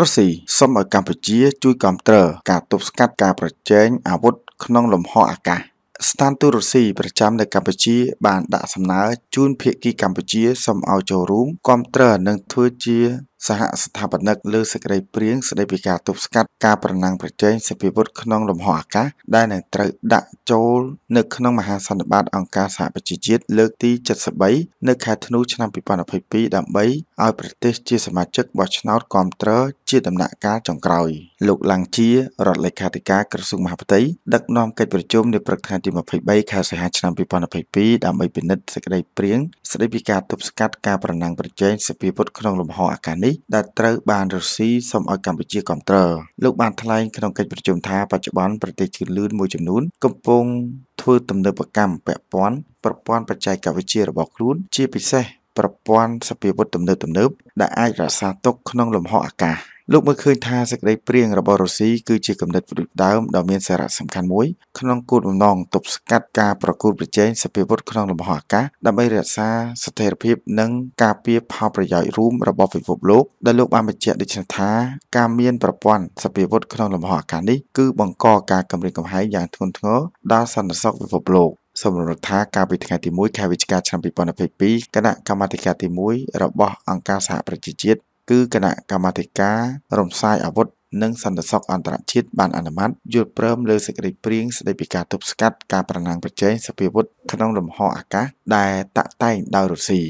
រុស្ស៊ីសុំឲ្យកម្ពុជាជួយគាំទ្រការទប់ស្កាត់ការប្រជែងអាវុធក្នុងលំហអាកាសស្ថានទូតរុស្ស៊ីប្រចាំនៅកម្ពុជា បានដាក់សំណើជូនភាគីកម្ពុជាសូមឲ្យចូលរួមគាំទ្រនិងធ្វើជា សហស្ថាបនិកលើសេចក្តីព្រៀងស្តីពីការទប់ស្កាត់ការប្រណាំងប្រជែងសេរីភាពក្នុងលំហអាកាសដែលនឹងត្រូវដាក់ចូលនៅក្នុងមហាសន្និបាតអង្គការសហប្រជាជាតិលើកទី73នៅខែធ្នូឆ្នាំ2022ដើម្បីឲ្យប្រទេសជាសមាជិកបោះឆ្នោតគាំទ្រជាដំណាក់កាលចុងក្រោយលោកឡាំងជារដ្ឋលេខាធិការក្រសួងមហាផ្ទៃដឹកនាំកិច្ចប្រជុំនាព្រឹកថ្ងៃទី23ខែសីហាឆ្នាំ2022ដើម្បីពិនិត្យសេចក្តីព្រៀងស្តីពីការទប់ស្កាត់ការប្រណាំងប្រជែងសភាពុតក្នុងលំហអាកាសនេះដែលត្រូវបានរុស្ស៊ីសុំឲ្យកម្ពុជាគាំទ្រ លោកបានថ្លែងក្នុងកិច្ចប្រជុំថាបច្ចុប្បន្នប្រទេសជឿនលឿនមួយចំនួនកំពុងធ្វើទំនើបកម្មពាក់ព័ន្ធប្រព័ន្ធបច្ចេកវិទ្យារបស់ខ្លួនជាពិសេសប្រព័ន្ធសភាវុធទំនើបទំនើបដែលអាចរក្សាទុកក្នុងលំហអាកាសលោកមើលឃើញថាសេចក្តីព្រៀងរបស់រុស្ស៊ីគឺជាគំនិតផ្ដួចដើមដ៏មានសារៈសំខាន់មួយក្នុងគោលបំណងទប់ស្កាត់ការប្រកួតប្រជែងសភាវុធក្នុងលំហអាកាសដើម្បីរក្សាស្ថិរភាព និងការពារផលប្រយោជន៍រួមរបស់ពិភពលោកដែលលោកបានបញ្ជាក់ដូចនេះថា ការមានប្រព័ន្ធសភាវុធក្នុងលំហអាកាសនេះគឺបង្កការគំរាមកំហែងយ៉ាងធ្ងន់ធ្ងរដល់សន្តិសុខពិភពលោកសូមរំលឹកថាកាលពីថ្ងៃទី1ខែវិច្ឆិកាឆ្នាំ2022គណៈកម្មាធិការទី1របស់អង្គការសហប្រជាជាតិគឺគណៈកម្មាធិការរំសាយអាវុធនិងសន្តិសុខអន្តរជាតិបានអនុម័តយល់ព្រមលើសេចក្តីព្រាងស្តីពីការទប់ស្កាត់ការប្រណាំងប្រជែងសពាវុធក្នុងលំហអាកាសដែលតាក់តែងដោយរុស្ស៊ី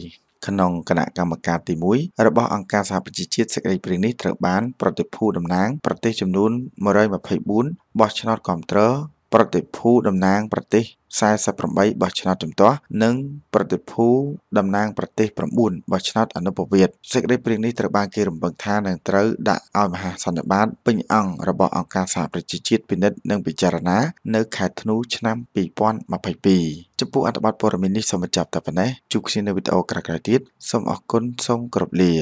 ក្នុងគណៈកម្មការទី1របស់អង្គការសហប្រជាជាតិសេចក្តីព្រាងនេះត្រូវបានប្រតិភូតំណាងប្រទេសចំនួន124បោះឆ្នោតគាំទ្រប្រតិភូតំណាងប្រទេស48បោះឆ្នោតជំទាស់និងប្រតិភូតំណាងប្រទេស9បោះឆ្នោតអនុប្រវេតសេចក្តីព្រាងនេះត្រូវបានគេរំពឹងថានឹងត្រូវដាក់ឲ្យមហាសន្និបាតពេញអង្គរបស់អង្គការសហប្រជាជាតិពិនិត្យនិងពិចារណានៅខែធ្នូឆ្នាំ2022ចំពោះអត្ថបទព័ត៌មាននេះសូមបញ្ចប់តែប៉ុណ្ណេះជួបគ្នានៅវីដេអូក្រោយៗទៀតសូមអរគុណសូមគោរពលា